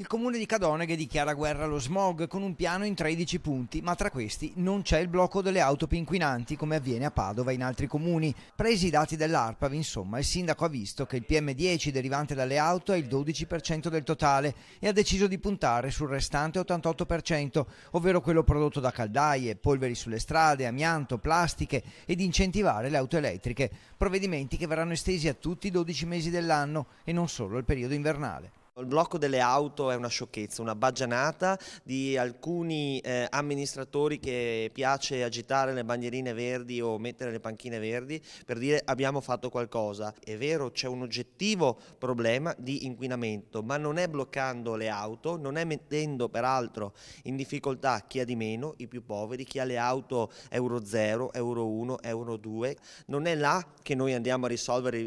Il comune di Cadoneghe dichiara guerra allo smog con un piano in 13 punti, ma tra questi non c'è il blocco delle auto più inquinanti come avviene a Padova e in altri comuni. Presi i dati dell'ARPAV, insomma, il sindaco ha visto che il PM10 derivante dalle auto è il 12% del totale e ha deciso di puntare sul restante 88%, ovvero quello prodotto da caldaie, polveri sulle strade, amianto, plastiche ed incentivare le auto elettriche, provvedimenti che verranno estesi a tutti i 12 mesi dell'anno e non solo al periodo invernale. Il blocco delle auto è una sciocchezza, una baggianata di alcuni eh, amministratori che piace agitare le bandierine verdi o mettere le panchine verdi per dire abbiamo fatto qualcosa. È vero, c'è un oggettivo problema di inquinamento, ma non è bloccando le auto, non è mettendo peraltro in difficoltà chi ha di meno, i più poveri, chi ha le auto Euro 0, Euro 1, Euro 2. Non è là che noi andiamo a risolvere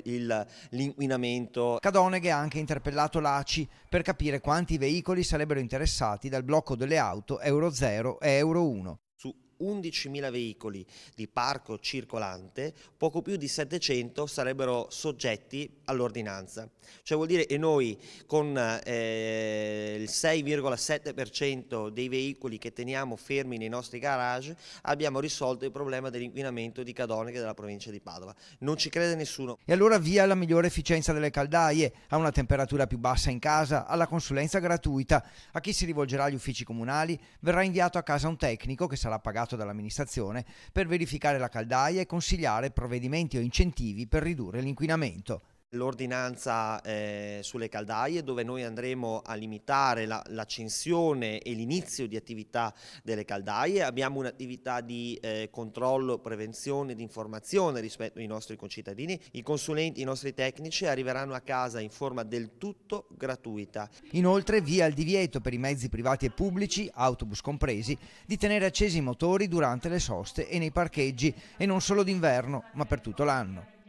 l'inquinamento. Cadoneghe ha anche interpellato l'ACI 11 per capire quanti veicoli sarebbero interessati dal blocco delle auto Euro 0 e Euro 1. 11.000 veicoli di parco circolante, poco più di 700 sarebbero soggetti all'ordinanza. Cioè vuol dire che noi con eh, il 6,7% dei veicoli che teniamo fermi nei nostri garage abbiamo risolto il problema dell'inquinamento di Cadonica della provincia di Padova. Non ci crede nessuno. E allora via la migliore efficienza delle caldaie, a una temperatura più bassa in casa, alla consulenza gratuita. A chi si rivolgerà agli uffici comunali verrà inviato a casa un tecnico che sarà pagato attivato dall'amministrazione per verificare la caldaia e consigliare provvedimenti o incentivi per ridurre l'inquinamento l'ordinanza eh, sulle caldaie dove noi andremo a limitare l'accensione la, e l'inizio di attività delle caldaie, abbiamo un'attività di eh, controllo, prevenzione, di informazione rispetto ai nostri concittadini, i consulenti, i nostri tecnici arriveranno a casa in forma del tutto gratuita. Inoltre via il divieto per i mezzi privati e pubblici, autobus compresi, di tenere accesi i motori durante le soste e nei parcheggi e non solo d'inverno ma per tutto l'anno.